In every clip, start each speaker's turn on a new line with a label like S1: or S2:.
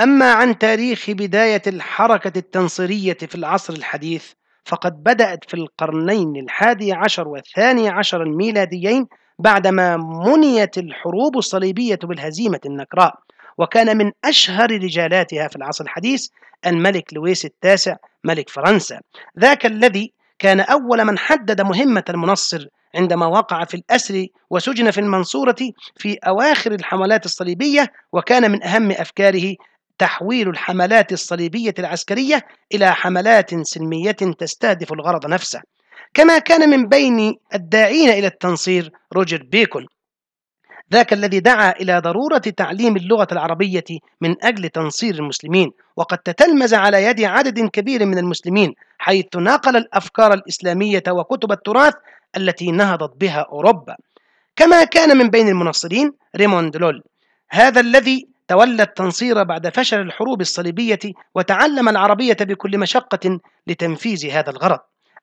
S1: أما عن تاريخ بداية الحركة التنصيرية في العصر الحديث فقد بدأت في القرنين الحادي عشر والثاني عشر الميلاديين بعدما منيت الحروب الصليبية بالهزيمة النكراء وكان من أشهر رجالاتها في العصر الحديث الملك لويس التاسع ملك فرنسا ذاك الذي كان أول من حدد مهمة المنصر عندما وقع في الأسر وسجن في المنصورة في أواخر الحملات الصليبية وكان من أهم أفكاره تحويل الحملات الصليبية العسكرية إلى حملات سلمية تستهدف الغرض نفسه كما كان من بين الداعين إلى التنصير روجر بيكون ذاك الذي دعا إلى ضرورة تعليم اللغة العربية من أجل تنصير المسلمين وقد تتلمذ على يد عدد كبير من المسلمين حيث ناقل الأفكار الإسلامية وكتب التراث التي نهضت بها أوروبا كما كان من بين المنصرين ريموند لول هذا الذي تولى التنصير بعد فشل الحروب الصليبية وتعلم العربية بكل مشقة لتنفيذ هذا الغرض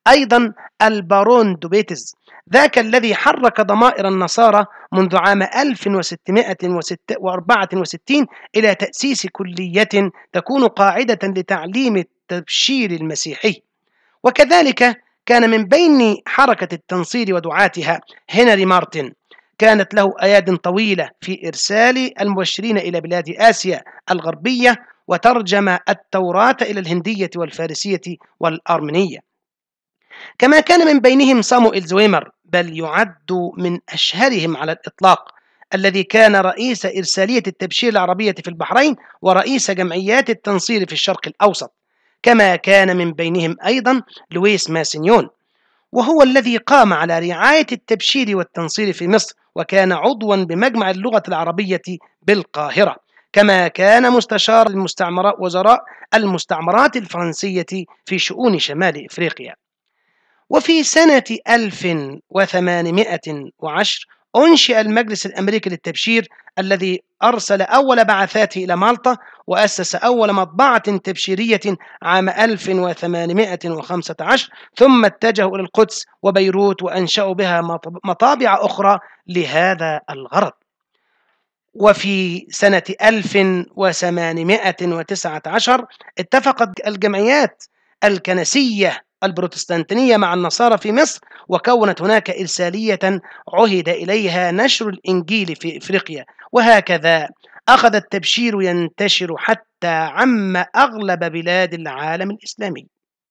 S1: أيضا البارون دوبيتز ذاك الذي حرك ضمائر النصارى منذ عام 1664 إلى تأسيس كلية تكون قاعدة لتعليم التبشير المسيحي وكذلك كان من بين حركة التنصير ودعاتها هنري مارتن كانت له أياد طويلة في إرسال المبشرين إلى بلاد آسيا الغربية وترجم التوراة إلى الهندية والفارسية والأرمنية كما كان من بينهم صاموئيل زويمر بل يعد من أشهرهم على الإطلاق الذي كان رئيس إرسالية التبشير العربية في البحرين ورئيس جمعيات التنصير في الشرق الأوسط كما كان من بينهم أيضا لويس ماسنيون وهو الذي قام على رعاية التبشير والتنصير في مصر وكان عضوا بمجمع اللغة العربية بالقاهرة كما كان مستشار المستعمرات وزراء المستعمرات الفرنسية في شؤون شمال إفريقيا وفي سنة 1810 أنشئ المجلس الأمريكي للتبشير الذي أرسل أول بعثاته إلى مالطا وأسس أول مطبعة تبشيرية عام 1815 ثم اتجهوا إلى القدس وبيروت وأنشأوا بها مطابع أخرى لهذا الغرض وفي سنة 1819 اتفقت الجمعيات الكنسية البروتستانتينية مع النصارى في مصر وكونت هناك إرسالية عهد إليها نشر الإنجيل في إفريقيا وهكذا أخذ التبشير ينتشر حتى عم أغلب بلاد العالم الإسلامي